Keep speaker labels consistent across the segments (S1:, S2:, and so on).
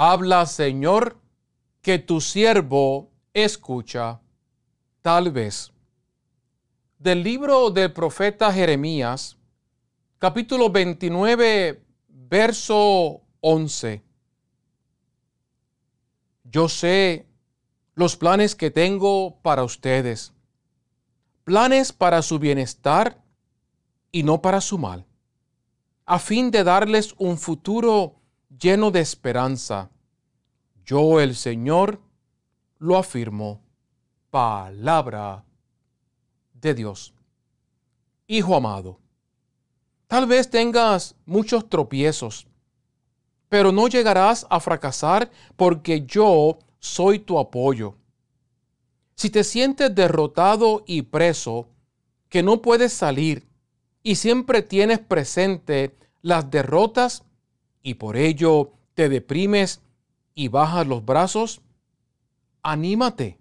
S1: Habla, Señor, que tu siervo escucha, tal vez. Del libro del profeta Jeremías, capítulo 29, verso 11. Yo sé los planes que tengo para ustedes, planes para su bienestar y no para su mal, a fin de darles un futuro lleno de esperanza. Yo el Señor lo afirmo. Palabra de Dios. Hijo amado, tal vez tengas muchos tropiezos, pero no llegarás a fracasar porque yo soy tu apoyo. Si te sientes derrotado y preso, que no puedes salir y siempre tienes presente las derrotas y por ello te deprimes y bajas los brazos, anímate.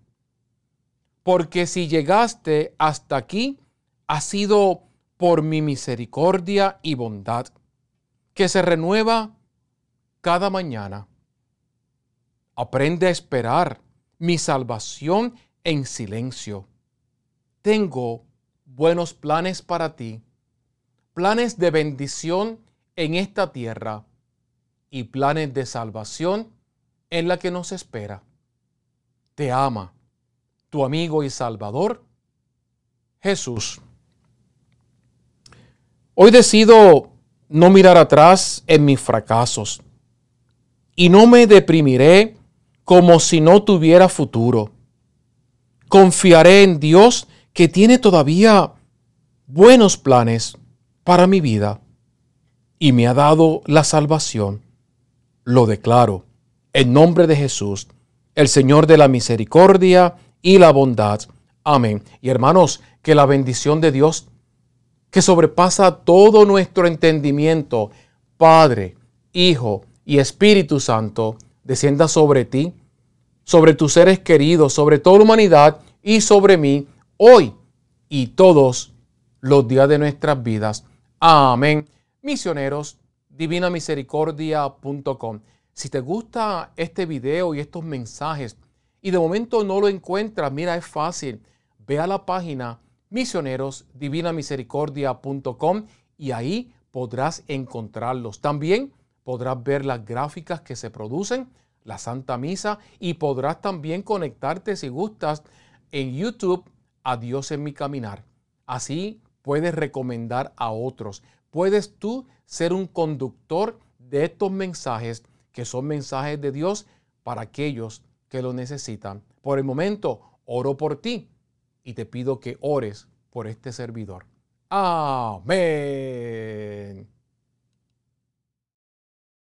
S1: Porque si llegaste hasta aquí, ha sido por mi misericordia y bondad, que se renueva cada mañana. Aprende a esperar mi salvación en silencio. Tengo buenos planes para ti, planes de bendición en esta tierra y planes de salvación en la que nos espera. Te ama tu amigo y salvador, Jesús. Hoy decido no mirar atrás en mis fracasos y no me deprimiré como si no tuviera futuro. Confiaré en Dios que tiene todavía buenos planes para mi vida y me ha dado la salvación lo declaro. En nombre de Jesús, el Señor de la misericordia y la bondad. Amén. Y hermanos, que la bendición de Dios, que sobrepasa todo nuestro entendimiento, Padre, Hijo y Espíritu Santo, descienda sobre ti, sobre tus seres queridos, sobre toda la humanidad y sobre mí, hoy y todos los días de nuestras vidas. Amén. Misioneros, divinamisericordia.com. Si te gusta este video y estos mensajes y de momento no lo encuentras, mira, es fácil. Ve a la página misionerosdivinamisericordia.com y ahí podrás encontrarlos. También podrás ver las gráficas que se producen, la Santa Misa y podrás también conectarte si gustas en YouTube a Dios en mi caminar. Así puedes recomendar a otros puedes tú ser un conductor de estos mensajes que son mensajes de Dios para aquellos que lo necesitan. Por el momento, oro por ti y te pido que ores por este servidor. Amén.